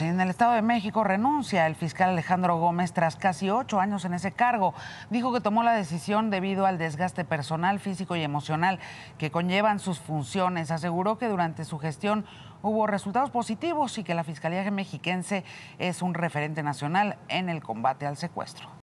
En el Estado de México renuncia el fiscal Alejandro Gómez tras casi ocho años en ese cargo. Dijo que tomó la decisión debido al desgaste personal, físico y emocional que conllevan sus funciones. Aseguró que durante su gestión hubo resultados positivos y que la Fiscalía mexiquense es un referente nacional en el combate al secuestro.